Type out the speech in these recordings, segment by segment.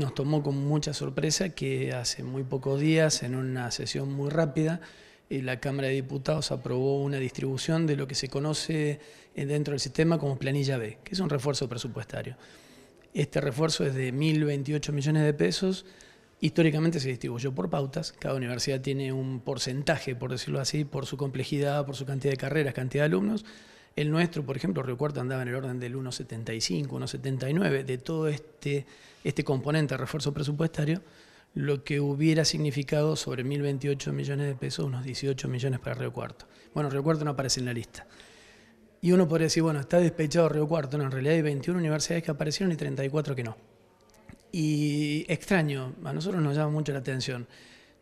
Nos tomó con mucha sorpresa que hace muy pocos días, en una sesión muy rápida, eh, la Cámara de Diputados aprobó una distribución de lo que se conoce eh, dentro del sistema como planilla B, que es un refuerzo presupuestario. Este refuerzo es de 1.028 millones de pesos. Históricamente se distribuyó por pautas. Cada universidad tiene un porcentaje, por decirlo así, por su complejidad, por su cantidad de carreras, cantidad de alumnos. El nuestro, por ejemplo, Río Cuarto andaba en el orden del 1,75, 1,79, de todo este, este componente de refuerzo presupuestario, lo que hubiera significado sobre 1.028 millones de pesos, unos 18 millones para Río Cuarto. Bueno, Río Cuarto no aparece en la lista. Y uno podría decir, bueno, está despechado Río Cuarto, no, en realidad hay 21 universidades que aparecieron y 34 que no. Y extraño, a nosotros nos llama mucho la atención.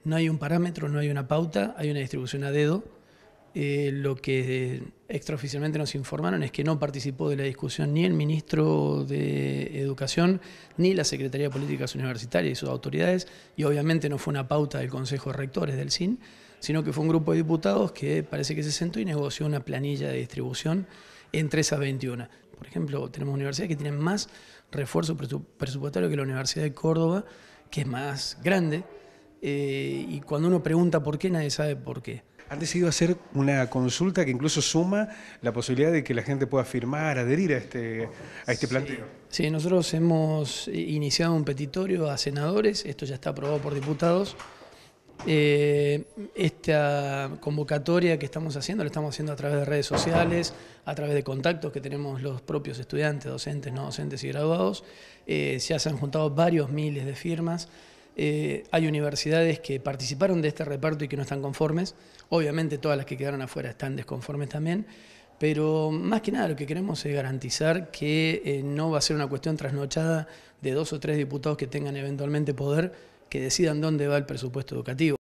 No hay un parámetro, no hay una pauta, hay una distribución a dedo eh, lo que extraoficialmente nos informaron es que no participó de la discusión ni el ministro de Educación ni la Secretaría de Políticas Universitarias y sus autoridades, y obviamente no fue una pauta del Consejo de Rectores del CIN, sino que fue un grupo de diputados que parece que se sentó y negoció una planilla de distribución entre esas 21. Por ejemplo, tenemos universidades que tienen más refuerzo presupuestario que la Universidad de Córdoba, que es más grande, eh, y cuando uno pregunta por qué, nadie sabe por qué han decidido hacer una consulta que incluso suma la posibilidad de que la gente pueda firmar, adherir a este, a este planteo. Sí. nosotros hemos iniciado un petitorio a senadores, esto ya está aprobado por diputados. Eh, esta convocatoria que estamos haciendo, la estamos haciendo a través de redes sociales, a través de contactos que tenemos los propios estudiantes, docentes, no docentes y graduados. Eh, ya se han juntado varios miles de firmas. Eh, hay universidades que participaron de este reparto y que no están conformes. Obviamente todas las que quedaron afuera están desconformes también. Pero más que nada lo que queremos es garantizar que eh, no va a ser una cuestión trasnochada de dos o tres diputados que tengan eventualmente poder que decidan dónde va el presupuesto educativo.